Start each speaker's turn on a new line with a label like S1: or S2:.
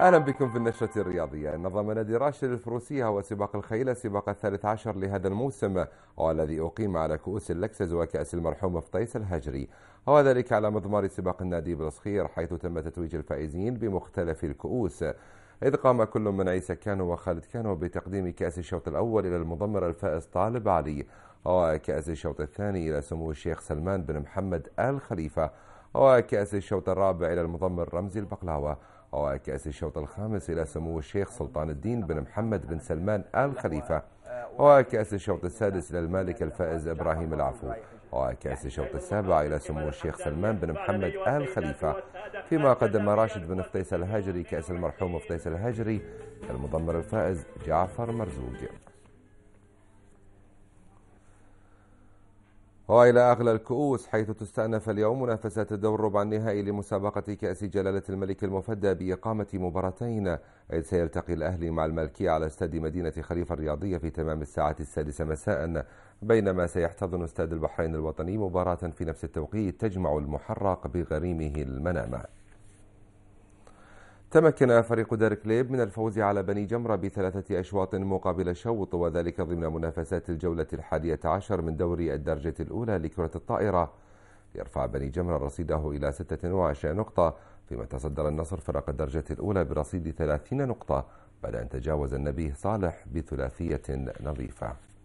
S1: أهلا بكم في النشرة الرياضية نظم نادي راشد الفروسية هو سباق الخيل سباق الثالث عشر لهذا الموسم والذي أقيم على كؤوس اللكسز وكأس المرحوم فطيس الهجري وذلك على مضمار سباق النادي بالصخير حيث تم تتويج الفائزين بمختلف الكؤوس إذ قام كل من عيسى كانو وخالد كانو بتقديم كأس الشوط الأول إلى المضمر الفائز طالب علي وكأس الشوط الثاني إلى سمو الشيخ سلمان بن محمد آل خليفة وكأس الشوط الرابع إلى المضمر رمزي البقلاوة وكأس الشوط الخامس إلى سمو الشيخ سلطان الدين بن محمد بن سلمان آل خليفة وكأس الشوط السادس إلى الملك الفائز إبراهيم العفو وكأس الشوط السابع إلى سمو الشيخ سلمان بن محمد آل خليفة فيما قدم راشد بن فطيس الهاجري كأس المرحوم فطيس الهاجري المضمر الفائز جعفر مرزوق وإلى أغلى الكؤوس حيث تستأنف اليوم منافسات الدور ربع النهائي لمسابقة كأس جلالة الملك المفدى بإقامة مباراتين إذ سيلتقي الأهلي مع الملكية على استاد مدينة خليفة الرياضية في تمام الساعة السادسة مساء بينما سيحتضن استاد البحرين الوطني مباراة في نفس التوقيت تجمع المحرق بغريمه المنامة تمكن فريق دار كليب من الفوز على بني جمرة بثلاثة أشواط مقابل شوط وذلك ضمن منافسات الجولة الحادية عشر من دوري الدرجة الأولى لكرة الطائرة ليرفع بني جمرة رصيده إلى 26 نقطة فيما تصدر النصر فرق الدرجة الأولى برصيد 30 نقطة بعد أن تجاوز النبي صالح بثلاثية نظيفة